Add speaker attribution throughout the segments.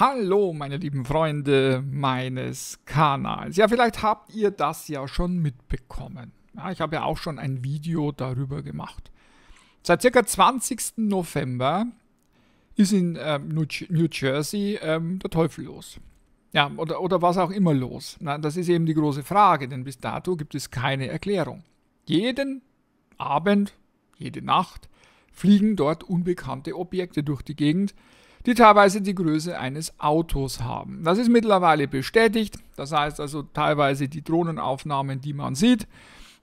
Speaker 1: Hallo, meine lieben Freunde meines Kanals. Ja, vielleicht habt ihr das ja schon mitbekommen. Ja, ich habe ja auch schon ein Video darüber gemacht. Seit ca. 20. November ist in ähm, New Jersey ähm, der Teufel los. Ja, oder, oder was auch immer los. Na, das ist eben die große Frage, denn bis dato gibt es keine Erklärung. Jeden Abend, jede Nacht fliegen dort unbekannte Objekte durch die Gegend die teilweise die Größe eines Autos haben. Das ist mittlerweile bestätigt. Das heißt also teilweise die Drohnenaufnahmen, die man sieht,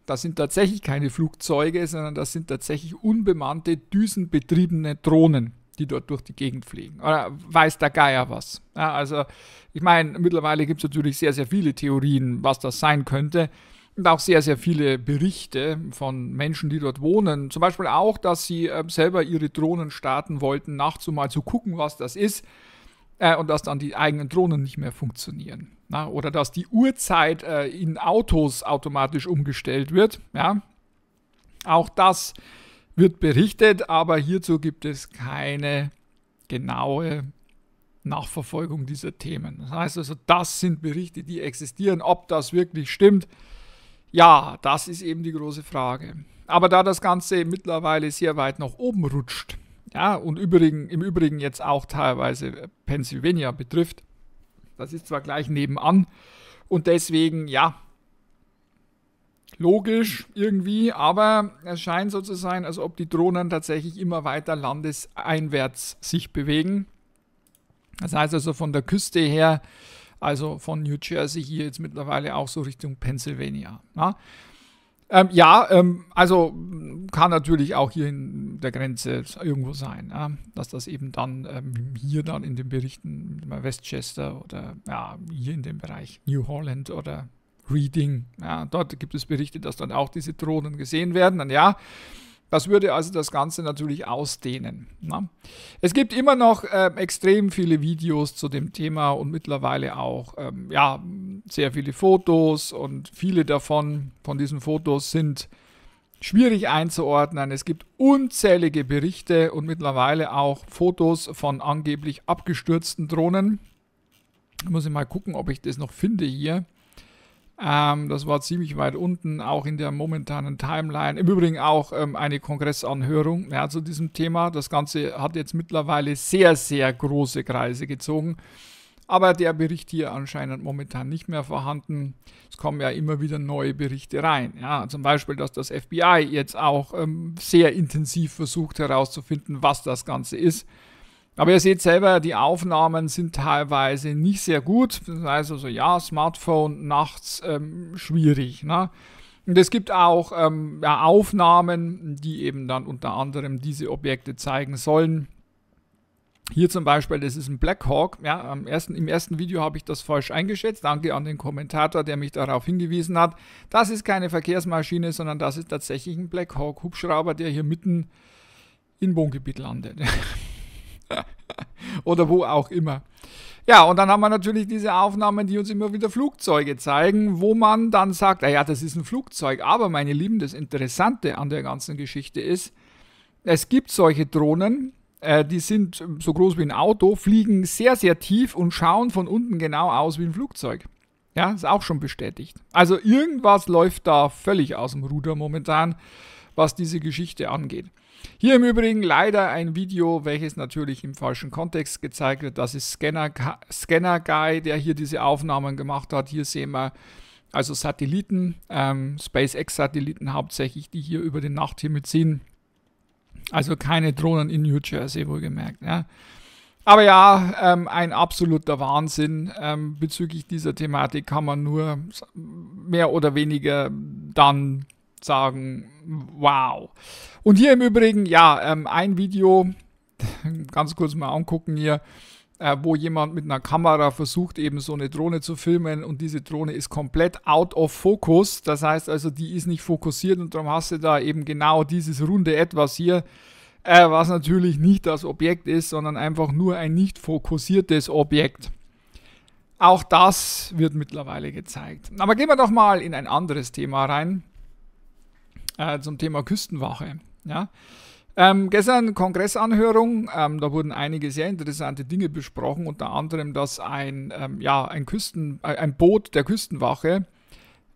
Speaker 1: das sind tatsächlich keine Flugzeuge, sondern das sind tatsächlich unbemannte, düsenbetriebene Drohnen, die dort durch die Gegend fliegen. Oder weiß der Geier was. Ja, also ich meine, mittlerweile gibt es natürlich sehr, sehr viele Theorien, was das sein könnte und auch sehr, sehr viele Berichte von Menschen, die dort wohnen. Zum Beispiel auch, dass sie äh, selber ihre Drohnen starten wollten, nachts um mal zu gucken, was das ist. Äh, und dass dann die eigenen Drohnen nicht mehr funktionieren. Na? Oder dass die Uhrzeit äh, in Autos automatisch umgestellt wird. Ja? Auch das wird berichtet, aber hierzu gibt es keine genaue Nachverfolgung dieser Themen. Das heißt also, das sind Berichte, die existieren. Ob das wirklich stimmt, ja, das ist eben die große Frage. Aber da das Ganze mittlerweile sehr weit nach oben rutscht, ja, und übrigen, im Übrigen jetzt auch teilweise Pennsylvania betrifft, das ist zwar gleich nebenan und deswegen, ja, logisch irgendwie, aber es scheint so zu sein, als ob die Drohnen tatsächlich immer weiter landeseinwärts sich bewegen. Das heißt also von der Küste her also von New Jersey hier jetzt mittlerweile auch so Richtung Pennsylvania. Na? Ähm, ja, ähm, also kann natürlich auch hier in der Grenze irgendwo sein, ja, dass das eben dann ähm, hier dann in den Berichten Westchester oder ja, hier in dem Bereich New Holland oder Reading, ja, dort gibt es Berichte, dass dann auch diese Drohnen gesehen werden. Und ja, das würde also das Ganze natürlich ausdehnen. Ne? Es gibt immer noch äh, extrem viele Videos zu dem Thema und mittlerweile auch ähm, ja, sehr viele Fotos und viele davon von diesen Fotos sind schwierig einzuordnen. Es gibt unzählige Berichte und mittlerweile auch Fotos von angeblich abgestürzten Drohnen. Muss ich mal gucken, ob ich das noch finde hier. Ähm, das war ziemlich weit unten, auch in der momentanen Timeline. Im Übrigen auch ähm, eine Kongressanhörung ja, zu diesem Thema. Das Ganze hat jetzt mittlerweile sehr, sehr große Kreise gezogen. Aber der Bericht hier anscheinend momentan nicht mehr vorhanden. Es kommen ja immer wieder neue Berichte rein. Ja, zum Beispiel, dass das FBI jetzt auch ähm, sehr intensiv versucht herauszufinden, was das Ganze ist. Aber ihr seht selber, die Aufnahmen sind teilweise nicht sehr gut. Das heißt also, ja, Smartphone nachts ähm, schwierig. Ne? Und es gibt auch ähm, ja, Aufnahmen, die eben dann unter anderem diese Objekte zeigen sollen. Hier zum Beispiel, das ist ein Blackhawk. Hawk. Ja, ersten, Im ersten Video habe ich das falsch eingeschätzt. Danke an den Kommentator, der mich darauf hingewiesen hat. Das ist keine Verkehrsmaschine, sondern das ist tatsächlich ein blackhawk Hubschrauber, der hier mitten im Wohngebiet landet. Oder wo auch immer. Ja, und dann haben wir natürlich diese Aufnahmen, die uns immer wieder Flugzeuge zeigen, wo man dann sagt, naja, das ist ein Flugzeug. Aber meine Lieben, das Interessante an der ganzen Geschichte ist, es gibt solche Drohnen, äh, die sind so groß wie ein Auto, fliegen sehr, sehr tief und schauen von unten genau aus wie ein Flugzeug. Ja, ist auch schon bestätigt. Also irgendwas läuft da völlig aus dem Ruder momentan, was diese Geschichte angeht. Hier im Übrigen leider ein Video, welches natürlich im falschen Kontext gezeigt wird. Das ist Scanner, Scanner Guy, der hier diese Aufnahmen gemacht hat. Hier sehen wir also Satelliten, ähm, SpaceX-Satelliten hauptsächlich, die hier über den Nachthimmel ziehen. Also keine Drohnen in New Jersey, wohlgemerkt. Ja. Aber ja, ähm, ein absoluter Wahnsinn. Ähm, bezüglich dieser Thematik kann man nur mehr oder weniger dann sagen, wow. Und hier im Übrigen, ja, ähm, ein Video, ganz kurz mal angucken hier, äh, wo jemand mit einer Kamera versucht, eben so eine Drohne zu filmen und diese Drohne ist komplett out of focus. Das heißt also, die ist nicht fokussiert und darum hast du da eben genau dieses runde Etwas hier, äh, was natürlich nicht das Objekt ist, sondern einfach nur ein nicht fokussiertes Objekt. Auch das wird mittlerweile gezeigt. Aber gehen wir doch mal in ein anderes Thema rein, äh, zum Thema Küstenwache. Ja. Ähm, gestern Kongressanhörung, ähm, da wurden einige sehr interessante Dinge besprochen, unter anderem, dass ein, ähm, ja, ein, Küsten, äh, ein Boot der Küstenwache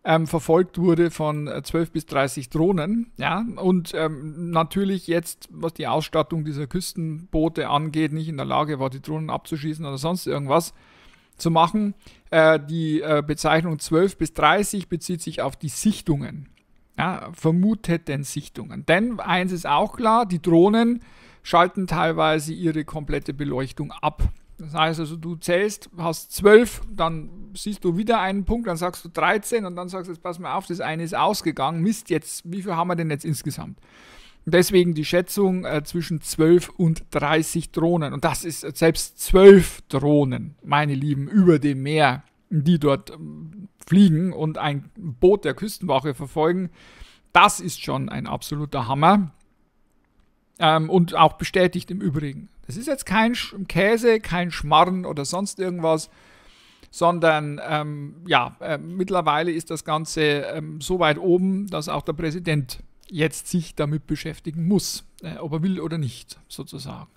Speaker 1: ähm, verfolgt wurde von 12 äh, bis 30 Drohnen. Ja? Und ähm, natürlich jetzt, was die Ausstattung dieser Küstenboote angeht, nicht in der Lage war, die Drohnen abzuschießen oder sonst irgendwas zu machen. Äh, die äh, Bezeichnung 12 bis 30 bezieht sich auf die Sichtungen ja, vermuteten Sichtungen. Denn eins ist auch klar, die Drohnen schalten teilweise ihre komplette Beleuchtung ab. Das heißt also, du zählst, hast zwölf, dann siehst du wieder einen Punkt, dann sagst du 13 und dann sagst du, jetzt pass mal auf, das eine ist ausgegangen, Mist, jetzt, wie viel haben wir denn jetzt insgesamt? deswegen die Schätzung äh, zwischen 12 und 30 Drohnen. Und das ist selbst 12 Drohnen, meine Lieben, über dem Meer, die dort ähm, fliegen und ein Boot der Küstenwache verfolgen, das ist schon ein absoluter Hammer. Ähm, und auch bestätigt im Übrigen. Das ist jetzt kein Sch Käse, kein Schmarren oder sonst irgendwas, sondern ähm, ja, äh, mittlerweile ist das Ganze ähm, so weit oben, dass auch der Präsident jetzt sich damit beschäftigen muss, äh, ob er will oder nicht, sozusagen.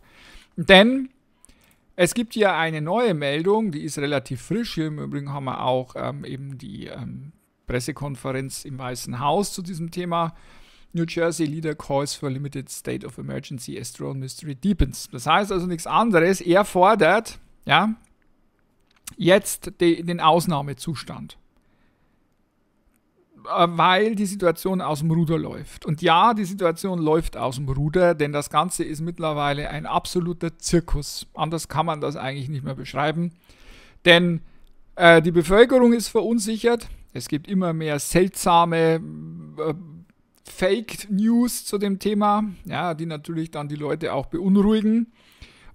Speaker 1: Denn es gibt hier eine neue Meldung, die ist relativ frisch. Hier im Übrigen haben wir auch ähm, eben die ähm, Pressekonferenz im Weißen Haus zu diesem Thema. New Jersey Leader calls for limited state of emergency as drone mystery deepens. Das heißt also nichts anderes. Er fordert, ja, jetzt de, den Ausnahmezustand. Äh, weil die Situation aus dem Ruder läuft. Und ja, die Situation läuft aus dem Ruder, denn das Ganze ist mittlerweile ein absoluter Zirkus. Anders kann man das eigentlich nicht mehr beschreiben. Denn äh, die Bevölkerung ist verunsichert. Es gibt immer mehr seltsame äh, Fake News zu dem Thema, ja, die natürlich dann die Leute auch beunruhigen.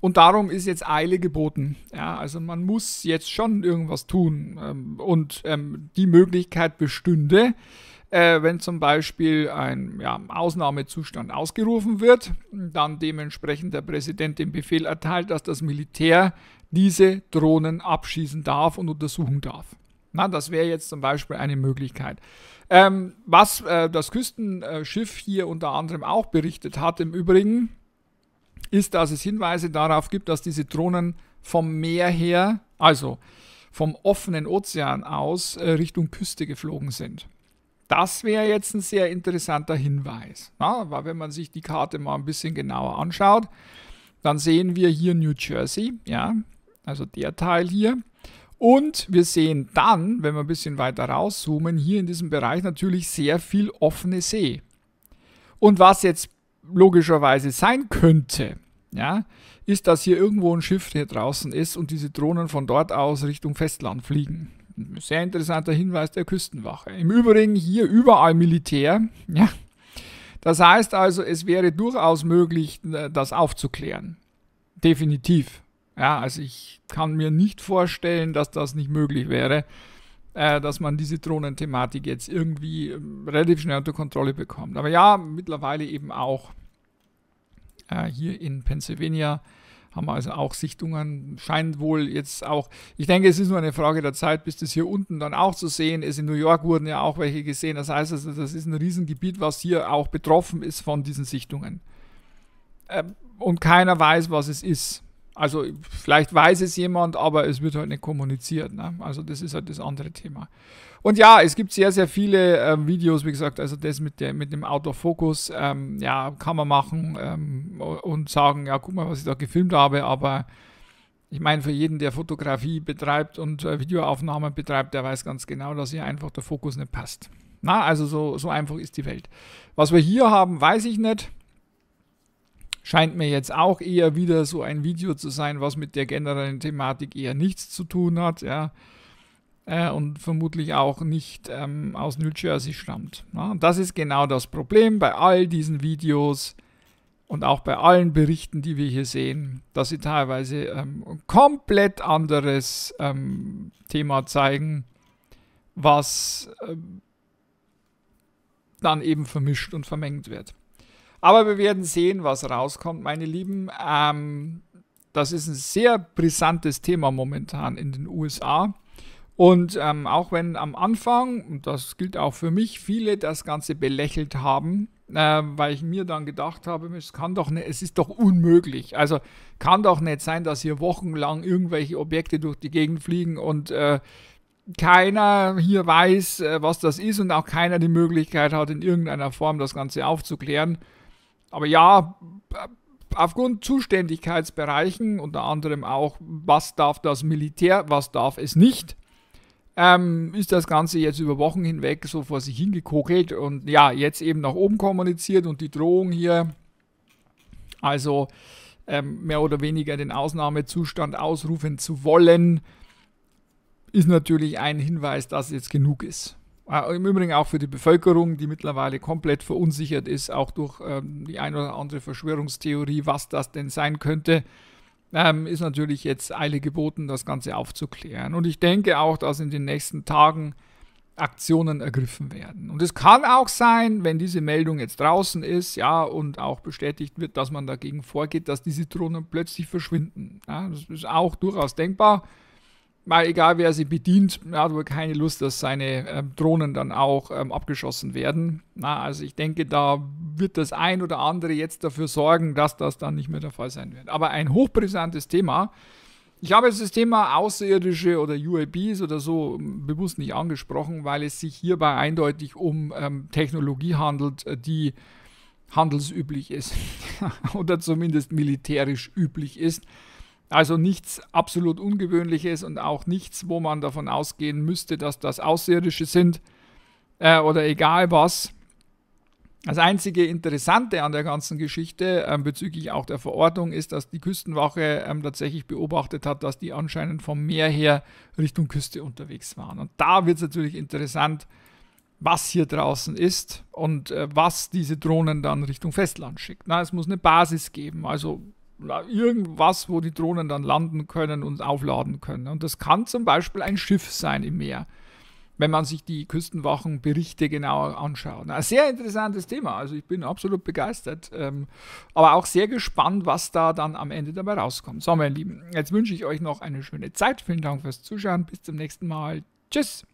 Speaker 1: Und darum ist jetzt Eile geboten. Ja, also man muss jetzt schon irgendwas tun. Ähm, und ähm, die Möglichkeit bestünde, äh, wenn zum Beispiel ein ja, Ausnahmezustand ausgerufen wird, dann dementsprechend der Präsident den Befehl erteilt, dass das Militär diese Drohnen abschießen darf und untersuchen darf. Na, das wäre jetzt zum Beispiel eine Möglichkeit. Ähm, was äh, das Küstenschiff hier unter anderem auch berichtet hat, im Übrigen, ist, dass es Hinweise darauf gibt, dass diese Drohnen vom Meer her, also vom offenen Ozean aus, äh, Richtung Küste geflogen sind. Das wäre jetzt ein sehr interessanter Hinweis, na? weil wenn man sich die Karte mal ein bisschen genauer anschaut, dann sehen wir hier New Jersey, ja, also der Teil hier. Und wir sehen dann, wenn wir ein bisschen weiter rauszoomen, hier in diesem Bereich natürlich sehr viel offene See. Und was jetzt logischerweise sein könnte, ja, ist, dass hier irgendwo ein Schiff hier draußen ist und diese Drohnen von dort aus Richtung Festland fliegen. sehr interessanter Hinweis der Küstenwache. Im Übrigen hier überall Militär. Ja. Das heißt also, es wäre durchaus möglich, äh, das aufzuklären. Definitiv. Ja, also ich kann mir nicht vorstellen, dass das nicht möglich wäre äh, dass man diese Drohnen-Thematik jetzt irgendwie ähm, relativ schnell unter Kontrolle bekommt. Aber ja, mittlerweile eben auch äh, hier in Pennsylvania haben wir also auch Sichtungen, scheint wohl jetzt auch, ich denke, es ist nur eine Frage der Zeit, bis das hier unten dann auch zu sehen ist. In New York wurden ja auch welche gesehen, das heißt, also, das ist ein Riesengebiet, was hier auch betroffen ist von diesen Sichtungen. Ähm, und keiner weiß, was es ist. Also vielleicht weiß es jemand, aber es wird halt nicht kommuniziert. Ne? Also das ist halt das andere Thema. Und ja, es gibt sehr, sehr viele ähm, Videos, wie gesagt, also das mit, der, mit dem Autofokus, ähm, ja, kann man machen ähm, und sagen, ja, guck mal, was ich da gefilmt habe, aber ich meine, für jeden, der Fotografie betreibt und äh, Videoaufnahmen betreibt, der weiß ganz genau, dass hier einfach der Fokus nicht passt. Na, also so, so einfach ist die Welt. Was wir hier haben, weiß ich nicht. Scheint mir jetzt auch eher wieder so ein Video zu sein, was mit der generellen Thematik eher nichts zu tun hat, ja. Äh, und vermutlich auch nicht ähm, aus New Jersey stammt. Ja. Ne? das ist genau das Problem bei all diesen Videos und auch bei allen Berichten, die wir hier sehen, dass sie teilweise ähm, komplett anderes ähm, Thema zeigen, was ähm, dann eben vermischt und vermengt wird. Aber wir werden sehen, was rauskommt, meine Lieben. Ähm, das ist ein sehr brisantes Thema momentan in den USA. Und ähm, auch wenn am Anfang, und das gilt auch für mich, viele das Ganze belächelt haben, äh, weil ich mir dann gedacht habe, es kann doch nicht, es ist doch unmöglich. Also kann doch nicht sein, dass hier wochenlang irgendwelche Objekte durch die Gegend fliegen und äh, keiner hier weiß, äh, was das ist und auch keiner die Möglichkeit hat, in irgendeiner Form das Ganze aufzuklären aber ja, aufgrund Zuständigkeitsbereichen, unter anderem auch, was darf das Militär, was darf es nicht, ähm, ist das Ganze jetzt über Wochen hinweg so vor sich hingekokelt und ja, jetzt eben nach oben kommuniziert und die Drohung hier, also ähm, mehr oder weniger den Ausnahmezustand ausrufen zu wollen, ist natürlich ein Hinweis, dass jetzt genug ist. Ah, Im Übrigen auch für die Bevölkerung, die mittlerweile komplett verunsichert ist, auch durch ähm, die ein oder andere Verschwörungstheorie, was das denn sein könnte, ähm, ist natürlich jetzt Eile geboten, das Ganze aufzuklären. Und ich denke auch, dass in den nächsten Tagen Aktionen ergriffen werden. Und es kann auch sein, wenn diese Meldung jetzt draußen ist, ja, und auch bestätigt wird, dass man dagegen vorgeht, dass diese Drohnen plötzlich verschwinden. Ja, das ist auch durchaus denkbar mal egal wer sie bedient, hat wohl keine Lust, dass seine ähm, Drohnen dann auch ähm, abgeschossen werden. Na, also ich denke, da wird das ein oder andere jetzt dafür sorgen, dass das dann nicht mehr der Fall sein wird. Aber ein hochbrisantes Thema. Ich habe jetzt das Thema Außerirdische oder UAPs oder so ähm, bewusst nicht angesprochen, weil es sich hierbei eindeutig um ähm, Technologie handelt, äh, die handelsüblich ist oder zumindest militärisch üblich ist also nichts absolut Ungewöhnliches und auch nichts, wo man davon ausgehen müsste, dass das Außerirdische sind äh, oder egal was. Das einzige Interessante an der ganzen Geschichte äh, bezüglich auch der Verordnung ist, dass die Küstenwache äh, tatsächlich beobachtet hat, dass die anscheinend vom Meer her Richtung Küste unterwegs waren. Und da wird es natürlich interessant, was hier draußen ist und äh, was diese Drohnen dann Richtung Festland schickt. Na, es muss eine Basis geben. Also irgendwas, wo die Drohnen dann landen können und aufladen können. Und das kann zum Beispiel ein Schiff sein im Meer, wenn man sich die Küstenwachenberichte genauer anschaut. Ein sehr interessantes Thema. Also ich bin absolut begeistert, ähm, aber auch sehr gespannt, was da dann am Ende dabei rauskommt. So, meine Lieben, jetzt wünsche ich euch noch eine schöne Zeit. Vielen Dank fürs Zuschauen. Bis zum nächsten Mal. Tschüss.